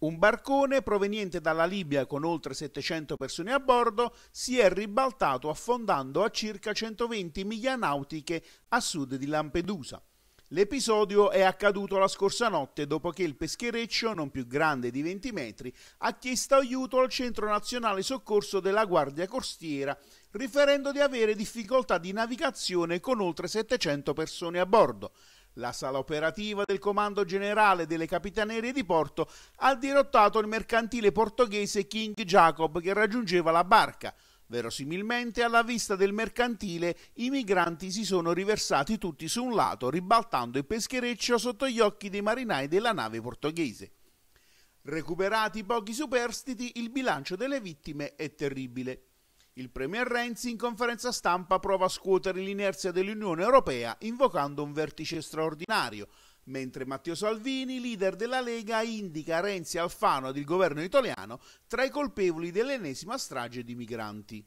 Un barcone proveniente dalla Libia con oltre 700 persone a bordo si è ribaltato affondando a circa 120 miglia nautiche a sud di Lampedusa. L'episodio è accaduto la scorsa notte dopo che il peschereccio, non più grande di 20 metri, ha chiesto aiuto al Centro Nazionale Soccorso della Guardia Costiera, riferendo di avere difficoltà di navigazione con oltre 700 persone a bordo la sala operativa del Comando Generale delle Capitanerie di Porto ha dirottato il mercantile portoghese King Jacob che raggiungeva la barca. Verosimilmente alla vista del mercantile i migranti si sono riversati tutti su un lato, ribaltando il peschereccio sotto gli occhi dei marinai della nave portoghese. Recuperati pochi superstiti, il bilancio delle vittime è terribile. Il Premier Renzi in conferenza stampa prova a scuotere l'inerzia dell'Unione Europea invocando un vertice straordinario, mentre Matteo Salvini, leader della Lega, indica Renzi Alfano ed il governo italiano tra i colpevoli dell'ennesima strage di migranti.